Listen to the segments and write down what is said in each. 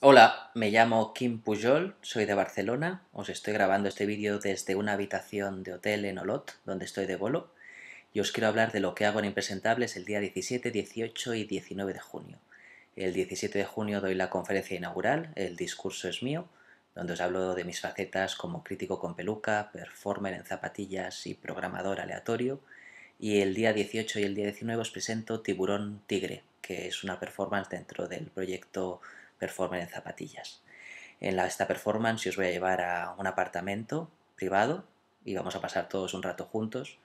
Hola, me llamo Kim Pujol, soy de Barcelona. Os estoy grabando este vídeo desde una habitación de hotel en Olot, donde estoy de bolo, y os quiero hablar de lo que hago en Impresentables el día 17, 18 y 19 de junio. El 17 de junio doy la conferencia inaugural, el discurso es mío, donde os hablo de mis facetas como crítico con peluca, performer en zapatillas y programador aleatorio, y el día 18 y el día 19 os presento Tiburón Tigre, que es una performance dentro del proyecto Performance en Zapatillas. En la, esta performance os voy a llevar a un apartamento privado y vamos a pasar todos un rato juntos,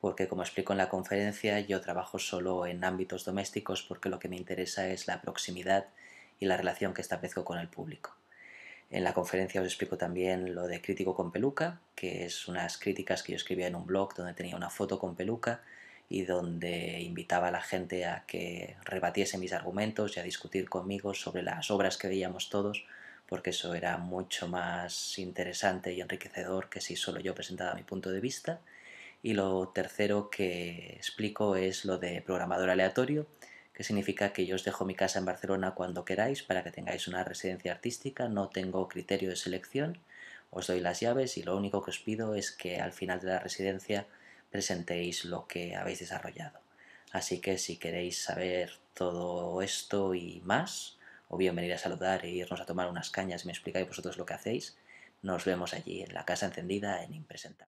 porque como explico en la conferencia, yo trabajo solo en ámbitos domésticos porque lo que me interesa es la proximidad y la relación que establezco con el público. En la conferencia os explico también lo de crítico con peluca, que es unas críticas que yo escribía en un blog donde tenía una foto con peluca y donde invitaba a la gente a que rebatiese mis argumentos y a discutir conmigo sobre las obras que veíamos todos, porque eso era mucho más interesante y enriquecedor que si solo yo presentaba mi punto de vista. Y lo tercero que explico es lo de programador aleatorio, que significa que yo os dejo mi casa en Barcelona cuando queráis para que tengáis una residencia artística, no tengo criterio de selección, os doy las llaves y lo único que os pido es que al final de la residencia presentéis lo que habéis desarrollado. Así que si queréis saber todo esto y más, o bien venir a saludar e irnos a tomar unas cañas y me explicáis vosotros lo que hacéis, nos vemos allí en la casa encendida en Impresentable.